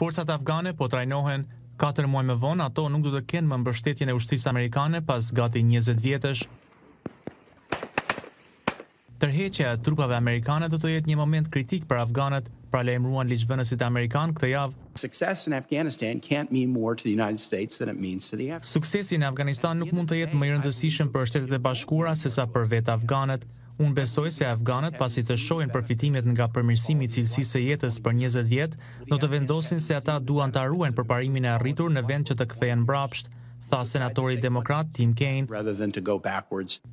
Forcat afgane po trajnohen 4 muaj më vonë, ato nuk do të kenë më mbështetjen e ushtisë amerikane pas gati 20 vjetësh. Tërheqja e trupave amerikane do të jetë një moment kritik për afganët, pra lajmëruan liçbënësit amerikan këtë javë. Success in Afghanistan can't mean more to the United States than it means to the Afghans. Suksesi në Afganistan nuk mund të jetë më i rëndësishëm për Shtetet e Bashkuara sesa për vetë afganët. Unë besoj se Afganët, pasi të shojnë përfitimet nga përmirësimi cilësisë e jetës për 20 vjetë, do të vendosin se ata duan të arruen për parimin e arritur në vend që të kthejen brapsht, tha senatori demokrat Tim Kaine.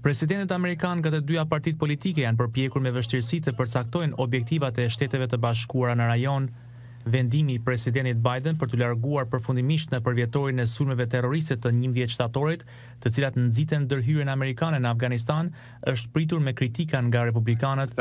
Presidentet Amerikanë nga të dyja partit politike janë përpjekur me vështirësi të përcaktojnë objektivat e shteteve të bashkuara në rajonë, vendimi i presidentit Biden për të larguar përfundimisht në përvjetorin e sulmeve terroriste të një vjetë shtatorit, të cilat nëziten dërhyrën Amerikanën në Afganistan, është pritur me kritikan nga republikanët.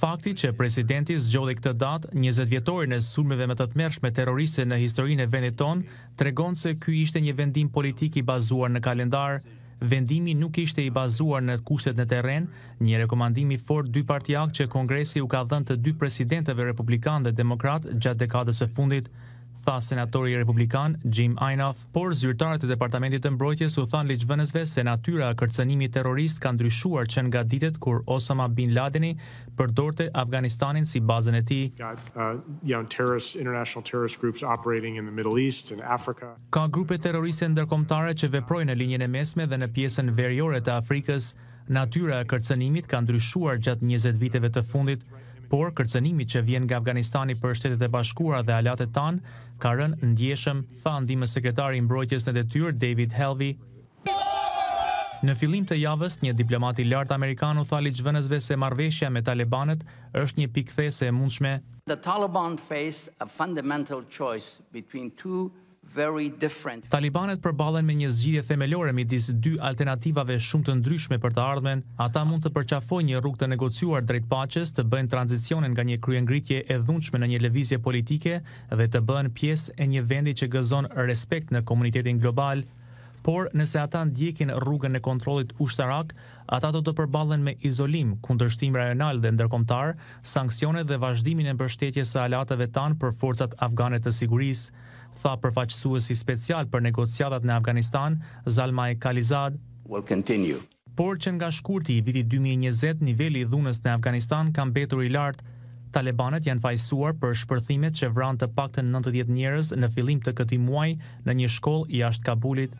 Fakti që presidenti zgjodhi këtë datë, 20 vjetorin e sulmeve më të të mershme terroriste në historinë e vendit tonë, tregon se ky ishte një vendim politik i bazuar në kalendarë, Vendimi nuk ishte i bazuar në kushtet në teren, një rekomandimi fort dy partijak që Kongresi u ka dhënë të dy presidentëve Republikan dhe Demokrat gjatë dekadës e fundit tha senatori republikan Jim Einhoff, por zyrtarët e departamentit të mbrojtjes u thanë ligjvënësve se natyra e kërcënimit terrorist ka ndryshuar që nga ditët kur Osama bin Laden përdorte Afganistanin si bazën e tij. Uh, ka grupe terroriste ndërkombëtare që veprojnë në linjën e mesme dhe në pjesën veriore të Afrikës. Natyra e kërcënimit ka ndryshuar gjatë 20 viteve të fundit, por kërcenimi që vjen nga Afganistani për shtetet e bashkura dhe alatet tanë, ka rënë ndjeshëm, tha ndime sekretari mbrojtjes në detyr David Helvey. Në filim të javës, një diplomati lartë Amerikanu tha liqë vënëzve se marveshja me Talibanet është një pikthese e mundshme. The Taliban face a fundamental choice between two Talibanet përbalen me një zgjidhje themelore midis dy alternativave shumë të ndryshme për të ardhmen. Ata mund të përqafoj një rrugë të negociuar drejt paqes, të bëjnë tranzicionin nga një kryengritje e dhunshme në një lëvizje politike dhe të bëhen pjesë e një vendi që gëzon respekt në komunitetin global por nëse ata ndjekin rrugën e kontrollit ushtarak, ata do të përballen me izolim, kundërshtim rajonal dhe ndërkombëtar, sanksione dhe vazhdimin e mbështetjes së alatëve tan për forcat afgane të sigurisë, tha përfaqësuesi special për negociatat në Afganistan, Zalmai Kalizad. Por që nga shkurti i viti 2020, niveli i dhunës në Afganistan ka mbetur i lartë, Talibanët janë fajsuar për shpërthimet që vran të pak të 90 njerëz në filim të këti muaj në një shkoll i ashtë Kabulit.